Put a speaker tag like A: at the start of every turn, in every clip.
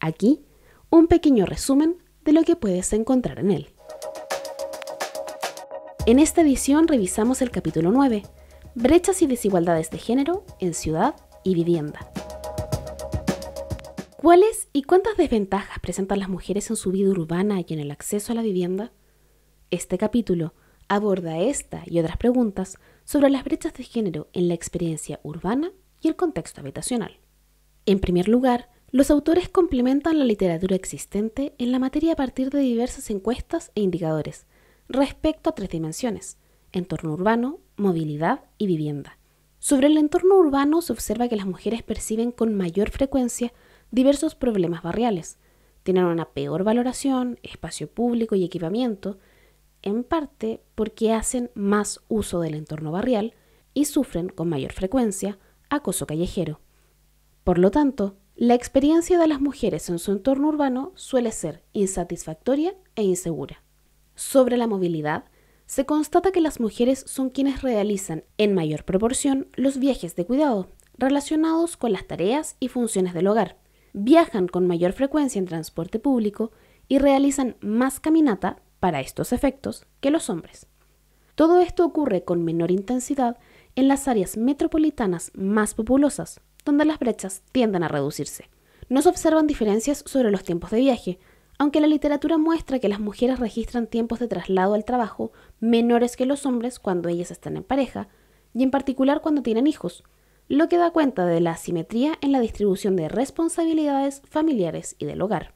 A: Aquí, un pequeño resumen de lo que puedes encontrar en él. En esta edición revisamos el capítulo 9, Brechas y desigualdades de género en ciudad y vivienda. ¿Cuáles y cuántas desventajas presentan las mujeres en su vida urbana y en el acceso a la vivienda? Este capítulo aborda esta y otras preguntas sobre las brechas de género en la experiencia urbana y el contexto habitacional. En primer lugar, los autores complementan la literatura existente en la materia a partir de diversas encuestas e indicadores respecto a tres dimensiones, entorno urbano, movilidad y vivienda. Sobre el entorno urbano se observa que las mujeres perciben con mayor frecuencia diversos problemas barriales, tienen una peor valoración, espacio público y equipamiento, en parte porque hacen más uso del entorno barrial y sufren con mayor frecuencia acoso callejero. Por lo tanto, la experiencia de las mujeres en su entorno urbano suele ser insatisfactoria e insegura. Sobre la movilidad, se constata que las mujeres son quienes realizan en mayor proporción los viajes de cuidado relacionados con las tareas y funciones del hogar. Viajan con mayor frecuencia en transporte público y realizan más caminata para estos efectos que los hombres. Todo esto ocurre con menor intensidad en las áreas metropolitanas más populosas, donde las brechas tienden a reducirse. No se observan diferencias sobre los tiempos de viaje, aunque la literatura muestra que las mujeres registran tiempos de traslado al trabajo menores que los hombres cuando ellas están en pareja, y en particular cuando tienen hijos, lo que da cuenta de la asimetría en la distribución de responsabilidades familiares y del hogar.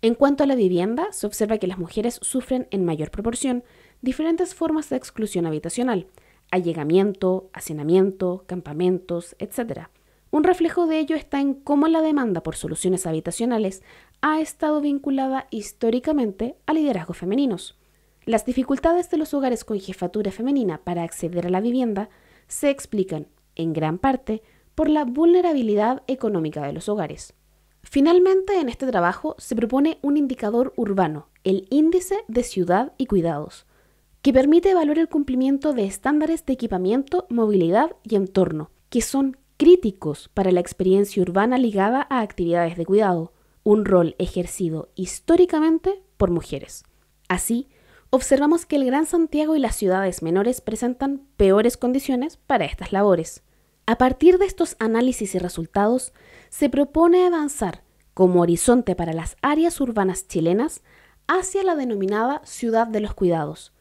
A: En cuanto a la vivienda, se observa que las mujeres sufren en mayor proporción diferentes formas de exclusión habitacional, allegamiento, hacinamiento, campamentos, etc., un reflejo de ello está en cómo la demanda por soluciones habitacionales ha estado vinculada históricamente a liderazgos femeninos. Las dificultades de los hogares con jefatura femenina para acceder a la vivienda se explican, en gran parte, por la vulnerabilidad económica de los hogares. Finalmente, en este trabajo se propone un indicador urbano, el índice de ciudad y cuidados, que permite evaluar el cumplimiento de estándares de equipamiento, movilidad y entorno, que son críticos para la experiencia urbana ligada a actividades de cuidado, un rol ejercido históricamente por mujeres. Así, observamos que el Gran Santiago y las ciudades menores presentan peores condiciones para estas labores. A partir de estos análisis y resultados, se propone avanzar como horizonte para las áreas urbanas chilenas hacia la denominada ciudad de los cuidados,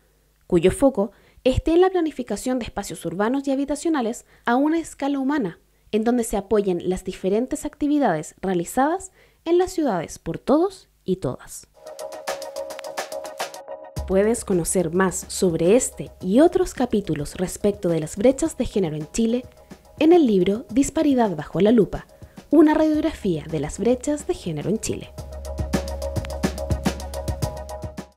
A: cuyo foco esté en la planificación de espacios urbanos y habitacionales a una escala humana, en donde se apoyen las diferentes actividades realizadas en las ciudades por todos y todas. Puedes conocer más sobre este y otros capítulos respecto de las brechas de género en Chile en el libro Disparidad bajo la lupa, una radiografía de las brechas de género en Chile.